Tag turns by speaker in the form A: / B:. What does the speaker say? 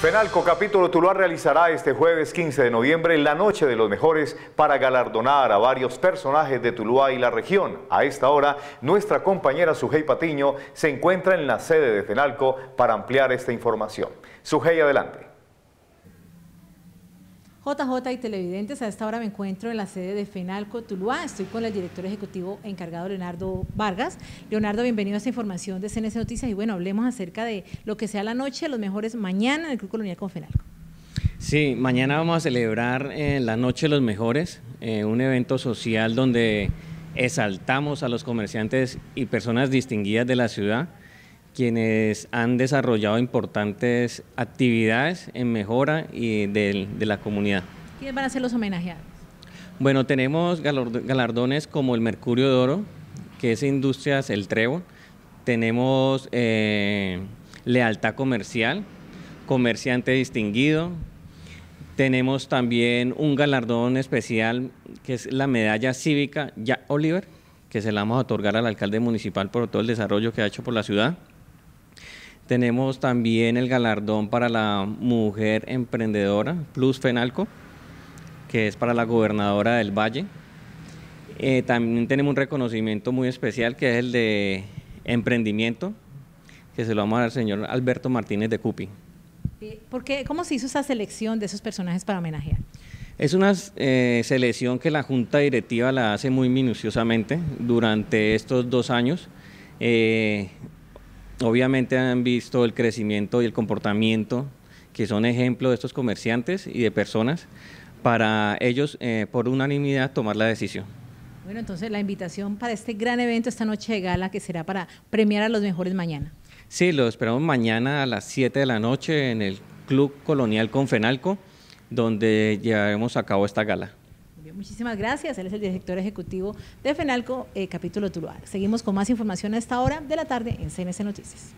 A: Fenalco Capítulo Tuluá realizará este jueves 15 de noviembre la Noche de los Mejores para galardonar a varios personajes de Tuluá y la región. A esta hora, nuestra compañera Sujei Patiño se encuentra en la sede de Fenalco para ampliar esta información. Sujei, adelante.
B: JJ y televidentes, a esta hora me encuentro en la sede de FENALCO Tuluá. Estoy con el director ejecutivo encargado, Leonardo Vargas. Leonardo, bienvenido a esta información de CNC Noticias. Y bueno, hablemos acerca de lo que sea la noche, los mejores mañana en el Club Colonial con FENALCO.
C: Sí, mañana vamos a celebrar eh, la Noche de los Mejores, eh, un evento social donde exaltamos a los comerciantes y personas distinguidas de la ciudad quienes han desarrollado importantes actividades en mejora y de, la comunidad.
B: ¿Quiénes van a ser los homenajeados?
C: Bueno, tenemos galardones como el Mercurio de Oro, que es Industrias El Trevo, Tenemos eh, Lealtad Comercial, Comerciante Distinguido. Tenemos también un galardón especial que es la medalla cívica Jack Oliver, que se la vamos a otorgar al alcalde municipal por todo el desarrollo que ha hecho por la ciudad. Tenemos también el galardón para la mujer emprendedora, Plus Fenalco, que es para la gobernadora del Valle. Eh, también tenemos un reconocimiento muy especial que es el de emprendimiento, que se lo vamos a dar al señor Alberto Martínez de Cupi.
B: ¿Por qué? ¿Cómo se hizo esa selección de esos personajes para homenajear?
C: Es una eh, selección que la Junta Directiva la hace muy minuciosamente durante estos dos años. Eh, obviamente han visto el crecimiento y el comportamiento que son ejemplo de estos comerciantes y de personas para ellos eh, por unanimidad tomar la decisión.
B: Bueno, entonces la invitación para este gran evento esta noche de gala que será para premiar a los mejores mañana.
C: Sí, lo esperamos mañana a las 7 de la noche en el Club Colonial Confenalco, donde llevaremos a cabo esta gala.
B: Muchísimas gracias. Él es el director ejecutivo de FENALCO, eh, capítulo Tuluá. Seguimos con más información a esta hora de la tarde en CNC Noticias.